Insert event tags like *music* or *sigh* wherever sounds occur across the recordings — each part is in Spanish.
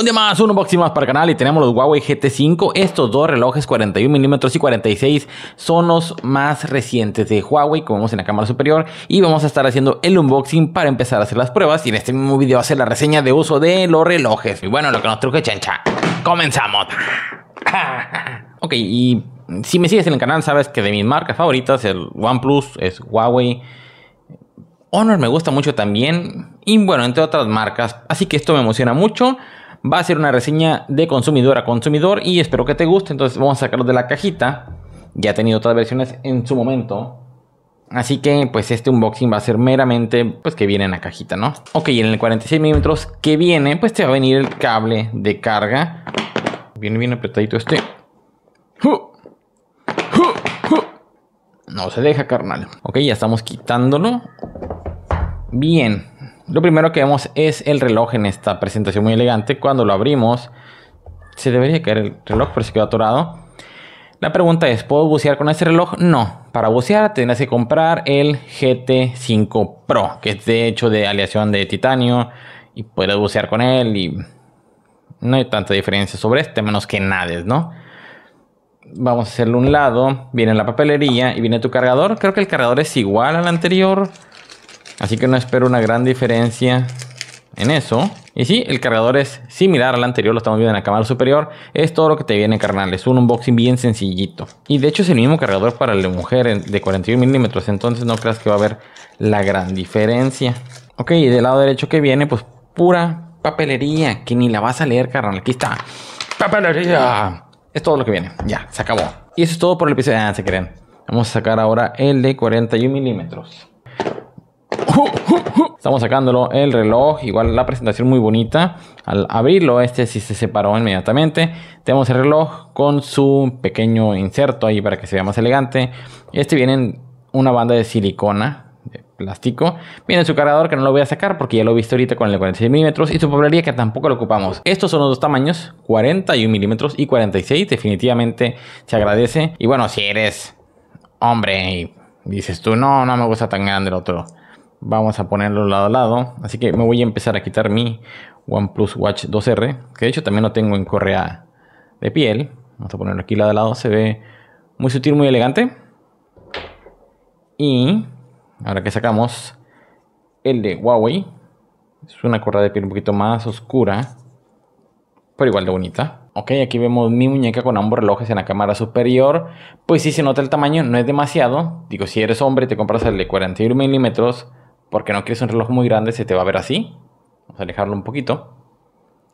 Un día más, un unboxing más para el canal y tenemos los Huawei GT5. Estos dos relojes 41 mm y 46 son los más recientes de Huawei, como vemos en la cámara superior. Y vamos a estar haciendo el unboxing para empezar a hacer las pruebas. Y en este mismo video hacer la reseña de uso de los relojes. Y bueno, lo que nos truque chancha. Comenzamos. *laughs* ok, y si me sigues en el canal, sabes que de mis marcas favoritas, el OnePlus es Huawei. Honor me gusta mucho también. Y bueno, entre otras marcas. Así que esto me emociona mucho va a ser una reseña de consumidor a consumidor y espero que te guste. Entonces vamos a sacarlo de la cajita. Ya ha tenido otras versiones en su momento. Así que pues este unboxing va a ser meramente pues que viene en la cajita, ¿no? Ok, en el 46 mm que viene pues te va a venir el cable de carga. Viene bien apretadito este. No se deja, carnal. Ok, ya estamos quitándolo. Bien, lo primero que vemos es el reloj en esta presentación muy elegante. Cuando lo abrimos, se debería caer el reloj, pero se quedó atorado. La pregunta es, ¿puedo bucear con este reloj? No. Para bucear tendrás que comprar el GT5 Pro, que es de hecho de aleación de titanio. Y puedes bucear con él y no hay tanta diferencia sobre este, menos que nades, ¿no? Vamos a hacerlo un lado. Viene la papelería y viene tu cargador. Creo que el cargador es igual al anterior. Así que no espero una gran diferencia en eso. Y sí, el cargador es similar al anterior, lo estamos viendo en la cámara superior. Es todo lo que te viene, carnal. Es un unboxing bien sencillito. Y de hecho es el mismo cargador para la mujer de 41 milímetros. Entonces no creas que va a haber la gran diferencia. Ok, y del lado derecho que viene, pues pura papelería. Que ni la vas a leer, carnal. Aquí está. Papelería. Es todo lo que viene. Ya, se acabó. Y eso es todo por el episodio. Ah, se creen. Vamos a sacar ahora el de 41 milímetros. Estamos sacándolo el reloj, igual la presentación muy bonita. Al abrirlo, este sí se separó inmediatamente. Tenemos el reloj con su pequeño inserto ahí para que se vea más elegante. Este viene en una banda de silicona de plástico. Viene su cargador que no lo voy a sacar porque ya lo he visto ahorita con el 46 milímetros y su poblería que tampoco lo ocupamos. Estos son los dos tamaños, 41 milímetros y 46. Definitivamente se agradece. Y bueno, si eres hombre y dices tú, no, no me gusta tan grande el otro Vamos a ponerlo lado a lado. Así que me voy a empezar a quitar mi OnePlus Watch 2R. Que de hecho también lo tengo en correa de piel. Vamos a ponerlo aquí lado a lado. Se ve muy sutil, muy elegante. Y ahora que sacamos el de Huawei. Es una correa de piel un poquito más oscura. Pero igual de bonita. Ok, aquí vemos mi muñeca con ambos relojes en la cámara superior. Pues sí se nota el tamaño, no es demasiado. Digo, si eres hombre te compras el de 41 milímetros porque no quieres un reloj muy grande, se te va a ver así. Vamos a alejarlo un poquito.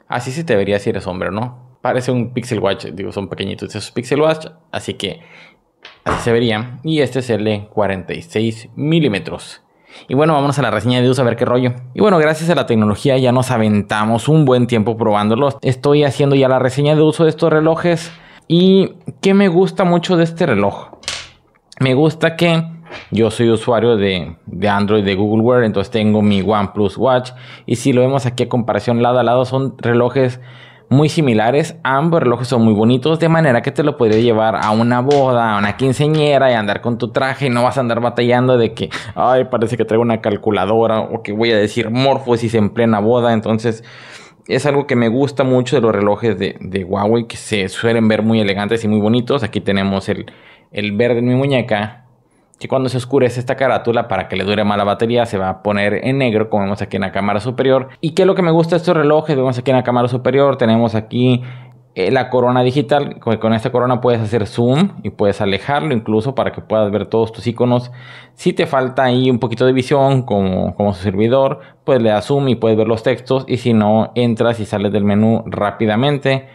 Así se te vería si eres hombre o no. Parece un Pixel Watch, digo, son pequeñitos esos Pixel Watch, así que así se vería. Y este es el de 46 milímetros. Y bueno, vamos a la reseña de uso a ver qué rollo. Y bueno, gracias a la tecnología ya nos aventamos un buen tiempo probándolos. Estoy haciendo ya la reseña de uso de estos relojes. ¿Y qué me gusta mucho de este reloj? Me gusta que yo soy usuario de, de, Android de Google Wear, entonces tengo mi OnePlus Watch. Y si lo vemos aquí a comparación lado a lado, son relojes muy similares. Ambos relojes son muy bonitos, de manera que te lo podría llevar a una boda, a una quinceñera y andar con tu traje. Y no vas a andar batallando de que, ay, parece que traigo una calculadora o que voy a decir morfosis en plena boda. Entonces. Es algo que me gusta mucho de los relojes de, de Huawei, que se suelen ver muy elegantes y muy bonitos. Aquí tenemos el, el verde en mi muñeca, que cuando se oscurece esta carátula para que le dure más la batería se va a poner en negro como vemos aquí en la cámara superior y que es lo que me gusta de estos relojes vemos aquí en la cámara superior tenemos aquí eh, la corona digital con esta corona puedes hacer zoom y puedes alejarlo incluso para que puedas ver todos tus iconos si te falta ahí un poquito de visión como, como su servidor pues le das zoom y puedes ver los textos y si no entras y sales del menú rápidamente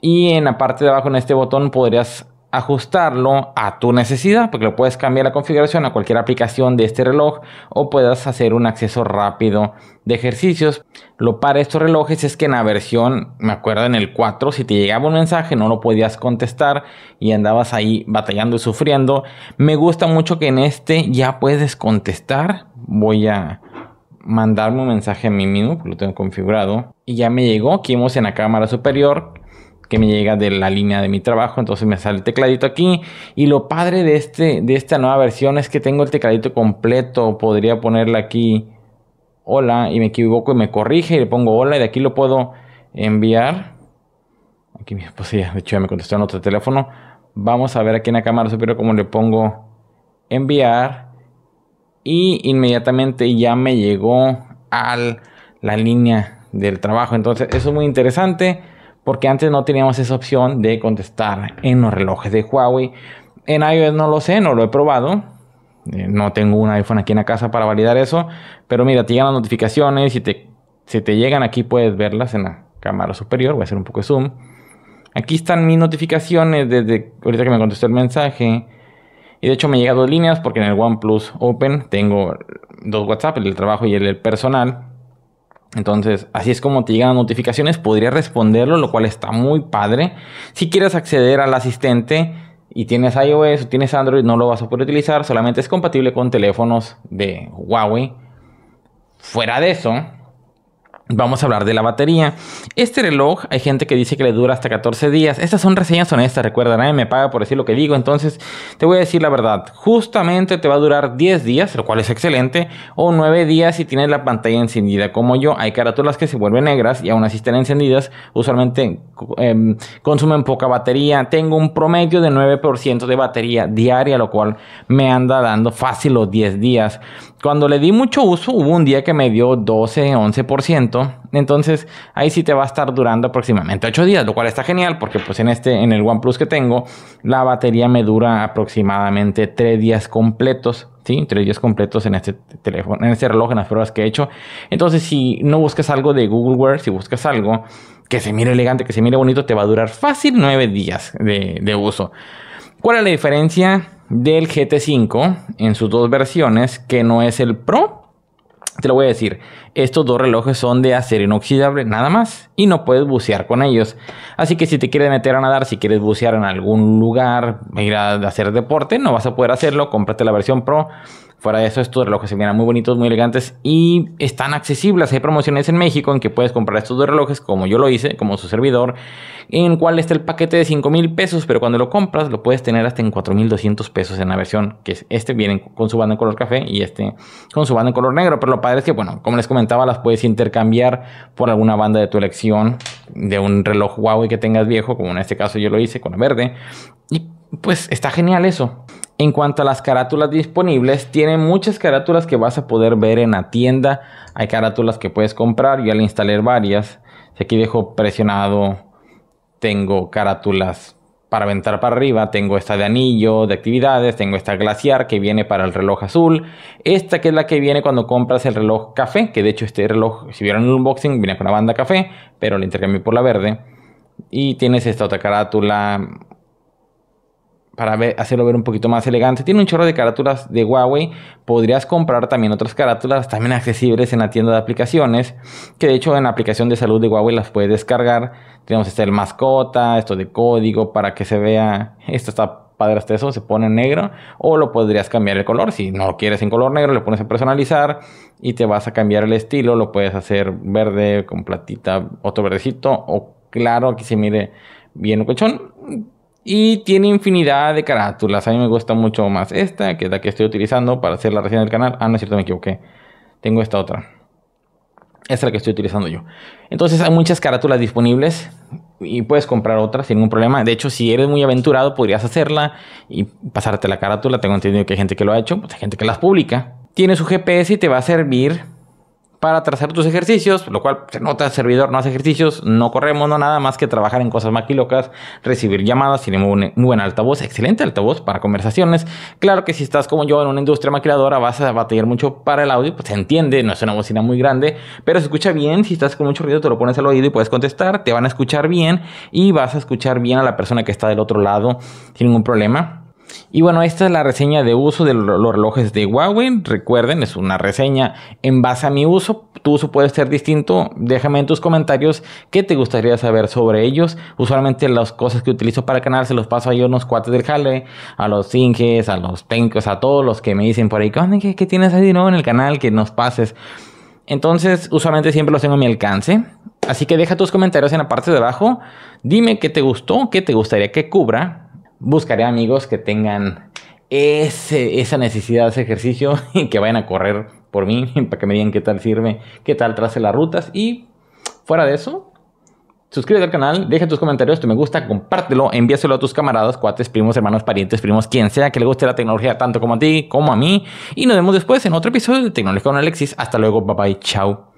y en la parte de abajo en este botón podrías ajustarlo a tu necesidad, porque lo puedes cambiar la configuración a cualquier aplicación de este reloj o puedas hacer un acceso rápido de ejercicios. Lo para estos relojes es que en la versión, me acuerdo en el 4, si te llegaba un mensaje no lo podías contestar y andabas ahí batallando y sufriendo. Me gusta mucho que en este ya puedes contestar. Voy a mandarme un mensaje a mí mismo, lo tengo configurado. Y ya me llegó, aquí vemos en la cámara superior que me llega de la línea de mi trabajo. Entonces me sale el tecladito aquí. Y lo padre de, este, de esta nueva versión es que tengo el tecladito completo. Podría ponerle aquí hola y me equivoco y me corrige y le pongo hola y de aquí lo puedo enviar. Aquí mi esposa ya, de hecho ya me contestó en otro teléfono. Vamos a ver aquí en la cámara superior cómo le pongo enviar. Y inmediatamente ya me llegó a la línea del trabajo. Entonces eso es muy interesante porque antes no teníamos esa opción de contestar en los relojes de Huawei. En iOS no lo sé, no lo he probado. Eh, no tengo un iPhone aquí en la casa para validar eso. Pero mira, te llegan las notificaciones. y te, si te llegan aquí, puedes verlas en la cámara superior. Voy a hacer un poco de zoom. Aquí están mis notificaciones desde ahorita que me contestó el mensaje. Y de hecho me llega dos líneas porque en el OnePlus Open tengo dos WhatsApp, el del trabajo y el del personal. Entonces, así es como te llegan notificaciones, podrías responderlo, lo cual está muy padre. Si quieres acceder al asistente y tienes iOS o tienes Android, no lo vas a poder utilizar, solamente es compatible con teléfonos de Huawei. Fuera de eso, Vamos a hablar de la batería. Este reloj, hay gente que dice que le dura hasta 14 días. Estas son reseñas honestas, recuerda, nadie me paga por decir lo que digo. Entonces, te voy a decir la verdad. Justamente te va a durar 10 días, lo cual es excelente, o 9 días si tienes la pantalla encendida. Como yo, hay carátulas que se vuelven negras y aún así están encendidas. Usualmente em, consumen poca batería. Tengo un promedio de 9% de batería diaria, lo cual me anda dando fácil los 10 días. Cuando le di mucho uso, hubo un día que me dio 12, 11%. Entonces, ahí sí te va a estar durando aproximadamente 8 días, lo cual está genial porque pues en este en el OnePlus que tengo, la batería me dura aproximadamente 3 días completos. ¿Sí? 3 días completos en este teléfono, en este reloj, en las pruebas que he hecho. Entonces, si no buscas algo de Google Wear, si buscas algo que se mire elegante, que se mire bonito, te va a durar fácil 9 días de uso. ¿Cuál es la diferencia del GT5 en sus dos versiones, que no es el Pro te lo voy a decir, estos dos relojes son de acero inoxidable nada más y no puedes bucear con ellos. Así que si te quieres meter a nadar, si quieres bucear en algún lugar, ir a hacer deporte, no vas a poder hacerlo, cómprate la versión Pro Fuera de eso, estos relojes se ven muy bonitos, muy elegantes y están accesibles. Hay promociones en México en que puedes comprar estos dos relojes, como yo lo hice, como su servidor, en el cual está el paquete de 5 mil pesos, pero cuando lo compras lo puedes tener hasta en 4,200 pesos en la versión, que es este viene con su banda en color café y este con su banda en color negro. Pero lo padre es que, bueno, como les comentaba, las puedes intercambiar por alguna banda de tu elección, de un reloj Huawei que tengas viejo, como en este caso yo lo hice con el verde. Y pues está genial eso. En cuanto a las carátulas disponibles, tiene muchas carátulas que vas a poder ver en la tienda. Hay carátulas que puedes comprar, yo al instalar varias. Si aquí dejo presionado, tengo carátulas para aventar para arriba. Tengo esta de anillo, de actividades. Tengo esta glaciar que viene para el reloj azul. Esta que es la que viene cuando compras el reloj café. Que de hecho este reloj, si vieron el unboxing, viene con la banda café, pero le intercambié por la verde. Y tienes esta otra carátula, para hacerlo ver un poquito más elegante. Tiene un chorro de carátulas de Huawei. Podrías comprar también otras carátulas también accesibles en la tienda de aplicaciones. Que de hecho en la aplicación de salud de Huawei las puedes descargar. Tenemos este el mascota, esto de código para que se vea. Esto está padre hasta eso, se pone en negro. O lo podrías cambiar el color. Si no lo quieres en color negro, le pones a personalizar y te vas a cambiar el estilo. Lo puedes hacer verde con platita, otro verdecito o claro Aquí se mire bien un colchón y tiene infinidad de carátulas. A mí me gusta mucho más esta, que es la que estoy utilizando para hacer la reseña del canal. Ah, no es cierto, me equivoqué. Tengo esta otra. Esta es la que estoy utilizando yo. Entonces hay muchas carátulas disponibles y puedes comprar otras sin ningún problema. De hecho, si eres muy aventurado, podrías hacerla y pasarte la carátula. Tengo entendido que hay gente que lo ha hecho, pues hay gente que las publica. Tiene su GPS y te va a servir para trazar tus ejercicios, lo cual se nota, servidor no hace ejercicios, no corremos, no nada más que trabajar en cosas maquilocas, recibir llamadas, tiene un muy, buen altavoz, excelente altavoz para conversaciones. Claro que si estás como yo en una industria maquiladora vas a batallar mucho para el audio, pues se entiende, no es una bocina muy grande, pero se escucha bien, si estás con mucho ruido te lo pones al oído y puedes contestar, te van a escuchar bien y vas a escuchar bien a la persona que está del otro lado sin ningún problema. Y bueno, esta es la reseña de uso de los relojes de Huawei. Recuerden, es una reseña en base a mi uso. Tu uso puede ser distinto. Déjame en tus comentarios qué te gustaría saber sobre ellos. Usualmente las cosas que utilizo para el canal se los paso a unos cuates del jale, a los inges, a los tencos, a todos los que me dicen por ahí, que tienes ahí nuevo en el canal que nos pases? Entonces, usualmente siempre los tengo a mi alcance. Así que deja tus comentarios en la parte de abajo. Dime qué te gustó, qué te gustaría que cubra buscaré amigos que tengan ese, esa necesidad, ese ejercicio *laughs* y que vayan a correr por mí *laughs* para que me digan qué tal sirve, qué tal trace las rutas y fuera de eso, suscríbete al canal, deja tus comentarios, tu me gusta, compártelo, envíaselo a tus camaradas, cuates, primos, hermanos, parientes, primos, quien sea que le guste la tecnología tanto como a ti, como a mí y nos vemos después en otro episodio de Tecnología con Alexis. Hasta luego, bye bye, chao.